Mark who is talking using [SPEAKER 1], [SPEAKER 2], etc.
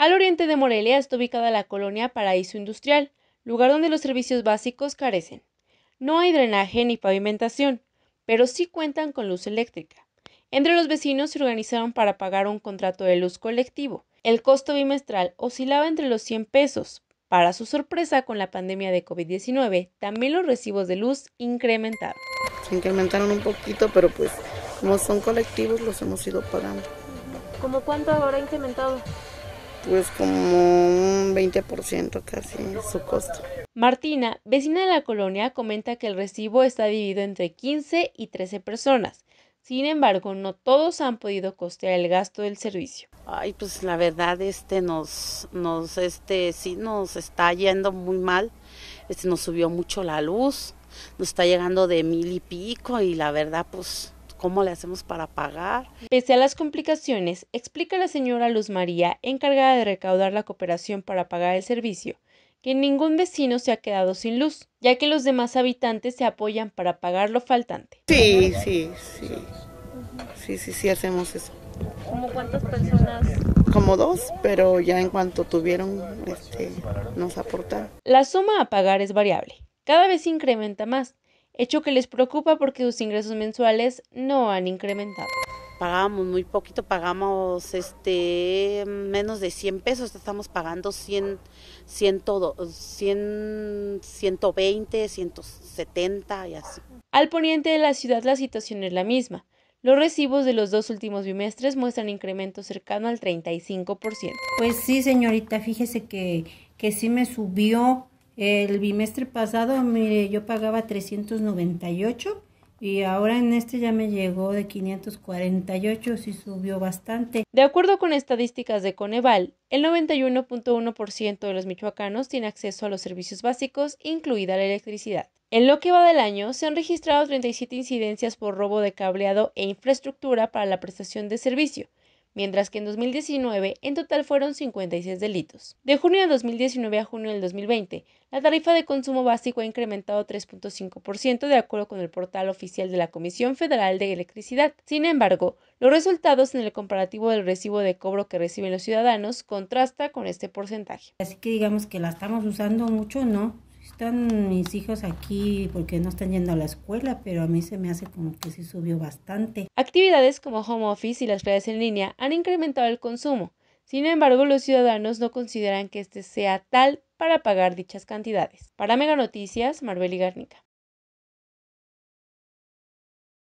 [SPEAKER 1] Al oriente de Morelia está ubicada la colonia Paraíso Industrial, lugar donde los servicios básicos carecen. No hay drenaje ni pavimentación, pero sí cuentan con luz eléctrica. Entre los vecinos se organizaron para pagar un contrato de luz colectivo. El costo bimestral oscilaba entre los 100 pesos. Para su sorpresa, con la pandemia de COVID-19, también los recibos de luz incrementaron.
[SPEAKER 2] Se incrementaron un poquito, pero pues como son colectivos los hemos ido pagando.
[SPEAKER 1] ¿Cómo cuánto habrá incrementado?
[SPEAKER 2] pues como un 20% casi su costo. Martina,
[SPEAKER 1] vecina de la colonia, comenta que el recibo está dividido entre 15 y 13 personas. Sin embargo, no todos han podido costear el gasto del servicio.
[SPEAKER 3] Ay, pues la verdad este nos nos este sí nos está yendo muy mal. Este nos subió mucho la luz. Nos está llegando de mil y pico y la verdad pues cómo le hacemos para pagar. Pese a las complicaciones, explica la señora Luz María,
[SPEAKER 1] encargada de recaudar la cooperación para pagar el servicio, que ningún vecino se ha quedado sin luz, ya que los demás habitantes se apoyan para pagar lo faltante.
[SPEAKER 2] Sí, sí, sí. Sí, sí, sí, hacemos eso.
[SPEAKER 1] ¿Como cuántas personas?
[SPEAKER 2] Como dos, pero ya en cuanto tuvieron, este, nos aportaron.
[SPEAKER 1] La suma a pagar es variable. Cada vez se incrementa más, hecho que les preocupa porque sus ingresos mensuales no
[SPEAKER 3] han incrementado. Pagábamos muy poquito, pagamos este menos de 100 pesos, estamos pagando 100, 100 120, 170 y así.
[SPEAKER 1] Al poniente de la ciudad la situación es la misma. Los recibos de los dos últimos bimestres muestran incremento cercano al 35%.
[SPEAKER 4] Pues sí, señorita, fíjese que, que sí me subió el bimestre pasado, yo pagaba 398 y ahora en este ya me llegó de 548, sí subió bastante.
[SPEAKER 1] De acuerdo con estadísticas de Coneval, el 91.1% de los michoacanos tiene acceso a los servicios básicos, incluida la electricidad. En lo que va del año, se han registrado 37 incidencias por robo de cableado e infraestructura para la prestación de servicio, mientras que en 2019 en total fueron 56 delitos. De junio de 2019 a junio del 2020, la tarifa de consumo básico ha incrementado 3.5% de acuerdo con el portal oficial de la Comisión Federal de Electricidad. Sin embargo, los resultados en el comparativo del recibo de cobro que reciben los ciudadanos contrasta con este porcentaje.
[SPEAKER 4] Así que digamos que la estamos usando mucho, ¿no? Están mis hijos aquí porque no están yendo a la escuela, pero a mí se me hace como que se subió bastante.
[SPEAKER 1] Actividades como home office y las clases en línea han incrementado el consumo. Sin embargo, los ciudadanos no consideran que este sea tal para pagar dichas cantidades. Para Mega Noticias, Marbeli Garnica.